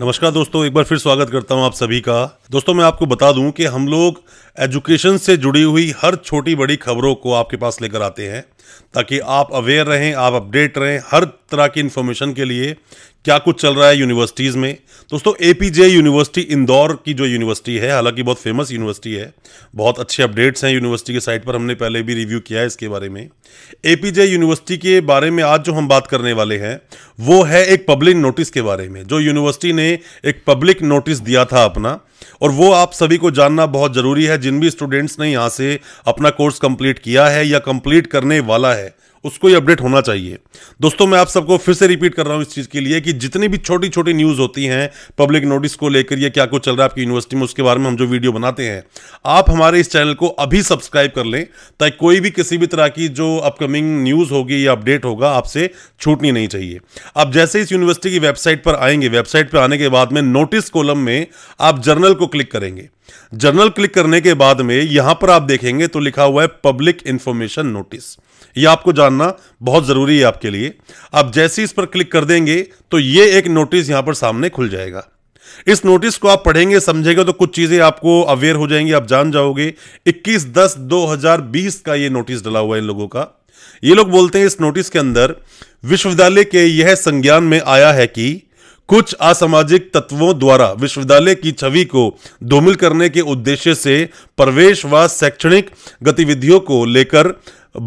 नमस्कार दोस्तों एक बार फिर स्वागत करता हूं आप सभी का दोस्तों मैं आपको बता दूं कि हम लोग एजुकेशन से जुड़ी हुई हर छोटी बड़ी खबरों को आपके पास लेकर आते हैं ताकि आप अवेयर रहें आप अपडेट रहें हर तरह की इन्फॉर्मेशन के लिए क्या कुछ चल रहा है यूनिवर्सिटीज़ में दोस्तों ए यूनिवर्सिटी इंदौर की जो यूनिवर्सिटी है हालांकि बहुत फेमस यूनिवर्सिटी है बहुत अच्छे अपडेट्स हैं यूनिवर्सिटी के साइट पर हमने पहले भी रिव्यू किया है इसके बारे में ए यूनिवर्सिटी के बारे में आज जो हम बात करने वाले हैं वो है एक पब्लिक नोटिस के बारे में जो यूनिवर्सिटी ने ने एक पब्लिक नोटिस दिया था अपना और वो आप सभी को जानना बहुत ज़रूरी है जिन भी स्टूडेंट्स ने यहाँ से अपना कोर्स कंप्लीट किया है या कंप्लीट करने वाला है उसको ही अपडेट होना चाहिए दोस्तों मैं आप सबको फिर से रिपीट कर रहा हूं इस चीज़ के लिए कि जितनी भी छोटी छोटी न्यूज़ होती हैं पब्लिक नोटिस को लेकर या क्या कुछ चल रहा है आपकी यूनिवर्सिटी में उसके बारे में हम जो वीडियो बनाते हैं आप हमारे इस चैनल को अभी सब्सक्राइब कर लें ताकि कोई भी किसी भी तरह की जो अपकमिंग न्यूज़ होगी या अपडेट होगा आपसे छूटनी नहीं चाहिए आप जैसे इस यूनिवर्सिटी की वेबसाइट पर आएंगे वेबसाइट पर आने के बाद में नोटिस कॉलम में आप जर्नल को क्लिक करेंगे जर्नल क्लिक करने के बाद में यहां पर आप देखेंगे तो लिखा हुआ है पब्लिक इंफॉर्मेशन नोटिस ये आपको जानना बहुत ज़रूरी है आपके लिए आप जैसे ही इस पर क्लिक कर देंगे तो ये एक नोटिस यहां पर सामने खुल जाएगा इस नोटिस को आप पढ़ेंगे समझेंगे तो कुछ चीज़ें आपको अवेयर हो जाएंगी आप जान जाओगे 21 दस 2020 का ये नोटिस डला हुआ है इन लोगों का ये लोग बोलते हैं इस नोटिस के अंदर विश्वविद्यालय के यह संज्ञान में आया है कि कुछ असामाजिक तत्वों द्वारा विश्वविद्यालय की छवि को धूमिल करने के उद्देश्य से प्रवेश व शैक्षणिक गतिविधियों को लेकर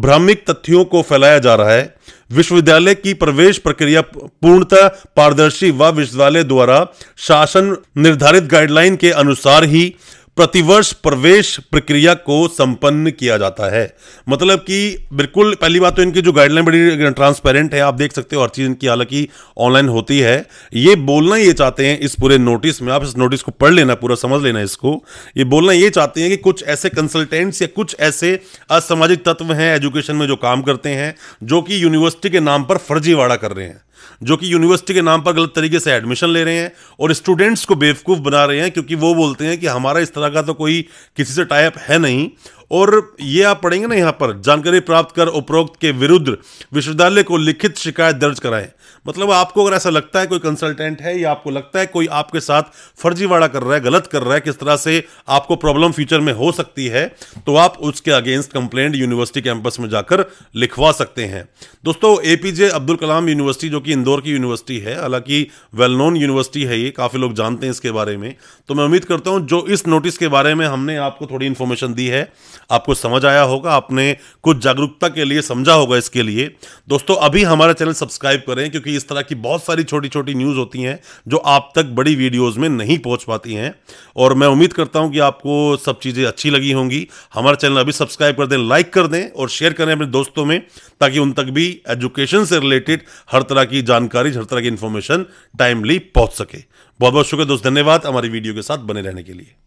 भ्रामिक तथ्यों को फैलाया जा रहा है विश्वविद्यालय की प्रवेश प्रक्रिया पूर्णतः पारदर्शी व विश्वविद्यालय द्वारा शासन निर्धारित गाइडलाइन के अनुसार ही प्रतिवर्ष प्रवेश प्रक्रिया को संपन्न किया जाता है मतलब कि बिल्कुल पहली बात तो इनकी जो गाइडलाइन बड़ी ट्रांसपेरेंट है आप देख सकते हो हर चीज़ इनकी हालांकि ऑनलाइन होती है ये बोलना ये चाहते हैं इस पूरे नोटिस में आप इस नोटिस को पढ़ लेना पूरा समझ लेना इसको ये बोलना ये चाहते हैं कि कुछ ऐसे कंसल्टेंट्स या कुछ ऐसे असामाजिक तत्व हैं एजुकेशन में जो काम करते हैं जो कि यूनिवर्सिटी के नाम पर फर्जीवाड़ा कर रहे हैं जो कि यूनिवर्सिटी के नाम पर गलत तरीके से एडमिशन ले रहे हैं और स्टूडेंट्स को बेवकूफ़ बना रहे हैं क्योंकि वो बोलते हैं कि हमारा इस तरह का तो कोई किसी से टाइप है नहीं और ये आप पढ़ेंगे ना यहाँ पर जानकारी प्राप्त कर उपरोक्त के विरुद्ध विश्वविद्यालय को लिखित शिकायत दर्ज कराएं मतलब आपको अगर ऐसा लगता है कोई कंसल्टेंट है या आपको लगता है कोई आपके साथ फर्जीवाड़ा कर रहा है गलत कर रहा है किस तरह से आपको प्रॉब्लम फ्यूचर में हो सकती है तो आप उसके अगेंस्ट कंप्लेंट यूनिवर्सिटी कैंपस में जाकर लिखवा सकते हैं दोस्तों एपीजे अब्दुल कलाम यूनिवर्सिटी जो कि इंदौर की यूनिवर्सिटी है हालांकि वेल नोन यूनिवर्सिटी है ये काफ़ी लोग जानते हैं इसके बारे में तो मैं उम्मीद करता हूँ जो इस नोटिस के बारे में हमने आपको थोड़ी इन्फॉर्मेशन दी है आपको समझ आया होगा आपने कुछ जागरूकता के लिए समझा होगा इसके लिए दोस्तों अभी हमारा चैनल सब्सक्राइब करें क्योंकि इस तरह की बहुत सारी छोटी छोटी न्यूज़ होती हैं जो आप तक बड़ी वीडियोज़ में नहीं पहुँच पाती हैं और मैं उम्मीद करता हूँ कि आपको सब चीज़ें अच्छी लगी होंगी हमारा चैनल अभी सब्सक्राइब कर दें लाइक कर दें और शेयर करें अपने दोस्तों में ताकि उन तक भी एजुकेशन से रिलेटेड हर तरह की जानकारी हर तरह की इंफॉर्मेशन टाइमली पहुँच सके बहुत बहुत शुक्रिया दोस्त धन्यवाद हमारी वीडियो के साथ बने रहने के लिए